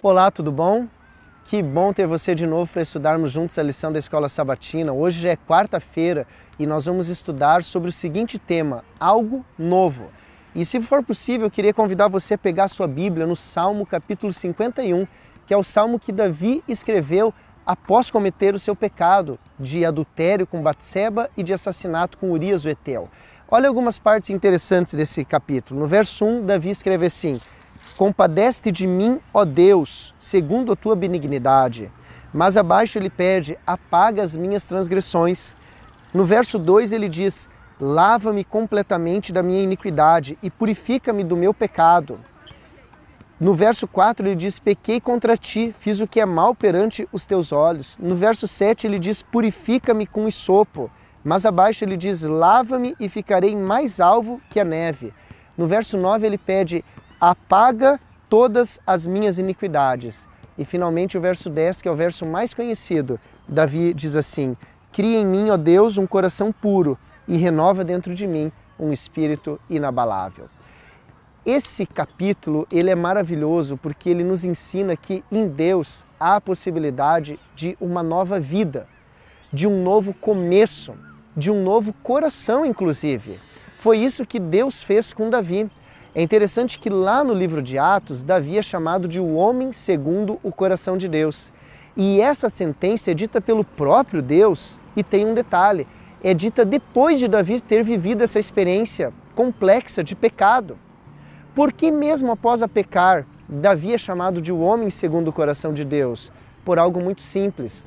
Olá, tudo bom? Que bom ter você de novo para estudarmos juntos a lição da Escola Sabatina. Hoje é quarta-feira e nós vamos estudar sobre o seguinte tema: algo novo. E se for possível, eu queria convidar você a pegar sua Bíblia no Salmo capítulo 51, que é o salmo que Davi escreveu após cometer o seu pecado de adultério com Batseba e de assassinato com Urias o Eteu. Olha algumas partes interessantes desse capítulo. No verso 1, Davi escreve assim: Compadece-te de mim, ó Deus, segundo a tua benignidade. Mas abaixo ele pede: apaga as minhas transgressões. No verso 2 ele diz: lava-me completamente da minha iniquidade e purifica-me do meu pecado. No verso 4 ele diz: Pequei contra ti, fiz o que é mal perante os teus olhos. No verso 7 ele diz: Purifica-me com esopo. sopo. Mas abaixo ele diz: Lava-me e ficarei mais alvo que a neve. No verso 9 ele pede: apaga todas as minhas iniquidades. E finalmente o verso 10, que é o verso mais conhecido. Davi diz assim: Cria em mim, ó Deus, um coração puro e renova dentro de mim um espírito inabalável. Esse capítulo, ele é maravilhoso porque ele nos ensina que em Deus há a possibilidade de uma nova vida, de um novo começo, de um novo coração inclusive. Foi isso que Deus fez com Davi. É interessante que lá no livro de Atos, Davi é chamado de o homem segundo o coração de Deus. E essa sentença é dita pelo próprio Deus e tem um detalhe: é dita depois de Davi ter vivido essa experiência complexa de pecado. Por que, mesmo após a pecar, Davi é chamado de o homem segundo o coração de Deus? Por algo muito simples.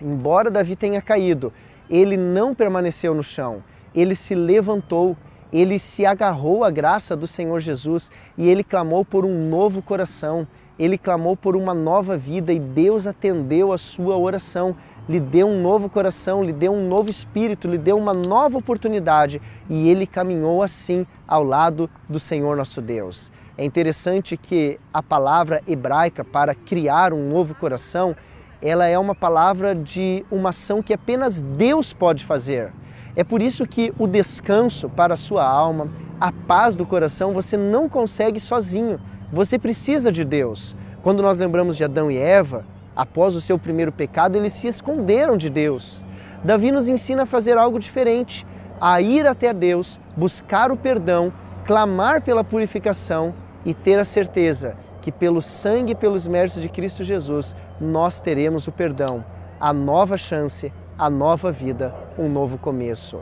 Embora Davi tenha caído, ele não permaneceu no chão, ele se levantou ele se agarrou à graça do Senhor Jesus e ele clamou por um novo coração, ele clamou por uma nova vida e Deus atendeu a sua oração, lhe deu um novo coração, lhe deu um novo espírito, lhe deu uma nova oportunidade e ele caminhou assim ao lado do Senhor nosso Deus. É interessante que a palavra hebraica para criar um novo coração, ela é uma palavra de uma ação que apenas Deus pode fazer. É por isso que o descanso para a sua alma, a paz do coração, você não consegue sozinho. Você precisa de Deus. Quando nós lembramos de Adão e Eva, após o seu primeiro pecado, eles se esconderam de Deus. Davi nos ensina a fazer algo diferente, a ir até Deus, buscar o perdão, clamar pela purificação e ter a certeza que pelo sangue e pelos méritos de Cristo Jesus nós teremos o perdão, a nova chance, a nova vida, um novo começo.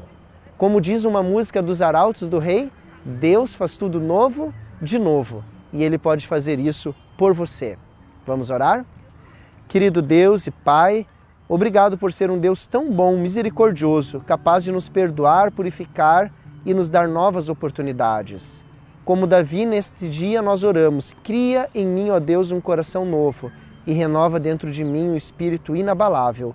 Como diz uma música dos Arautos do Rei, Deus faz tudo novo de novo e Ele pode fazer isso por você. Vamos orar? Querido Deus e Pai, obrigado por ser um Deus tão bom, misericordioso, capaz de nos perdoar, purificar e nos dar novas oportunidades. Como Davi, neste dia nós oramos: cria em mim, ó Deus, um coração novo e renova dentro de mim um espírito inabalável